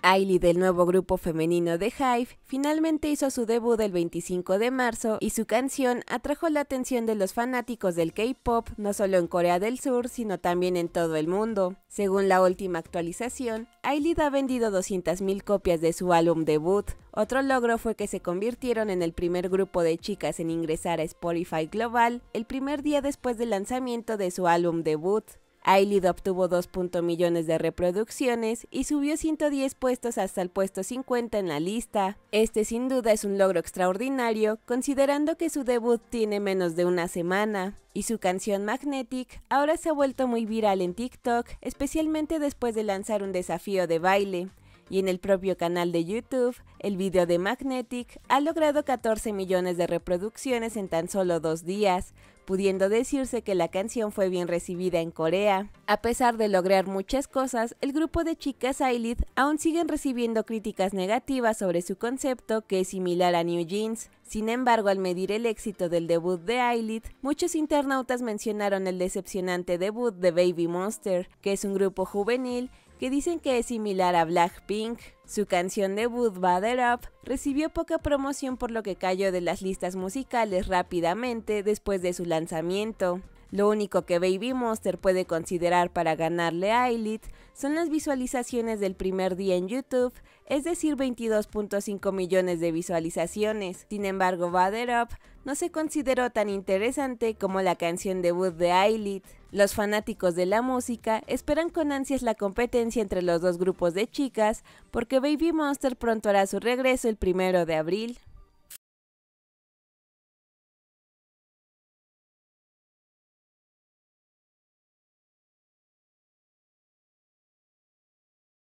Ailey del nuevo grupo femenino de Hive finalmente hizo su debut el 25 de marzo y su canción atrajo la atención de los fanáticos del K-pop no solo en Corea del Sur sino también en todo el mundo. Según la última actualización, Ailey ha vendido 200.000 copias de su álbum debut. Otro logro fue que se convirtieron en el primer grupo de chicas en ingresar a Spotify Global el primer día después del lanzamiento de su álbum debut. Eilid obtuvo 2. millones de reproducciones y subió 110 puestos hasta el puesto 50 en la lista. Este sin duda es un logro extraordinario considerando que su debut tiene menos de una semana y su canción Magnetic ahora se ha vuelto muy viral en TikTok, especialmente después de lanzar un desafío de baile y en el propio canal de YouTube, el video de Magnetic ha logrado 14 millones de reproducciones en tan solo dos días, pudiendo decirse que la canción fue bien recibida en Corea. A pesar de lograr muchas cosas, el grupo de chicas Eyelid aún siguen recibiendo críticas negativas sobre su concepto que es similar a New Jeans. Sin embargo, al medir el éxito del debut de Eyelid, muchos internautas mencionaron el decepcionante debut de Baby Monster, que es un grupo juvenil que dicen que es similar a Blackpink. Su canción debut Butter Up recibió poca promoción por lo que cayó de las listas musicales rápidamente después de su lanzamiento. Lo único que Baby Monster puede considerar para ganarle a Elite son las visualizaciones del primer día en YouTube, es decir 22.5 millones de visualizaciones. Sin embargo, Butter Up no se consideró tan interesante como la canción debut de Eyelid. Los fanáticos de la música esperan con ansias la competencia entre los dos grupos de chicas porque Baby Monster pronto hará su regreso el primero de abril.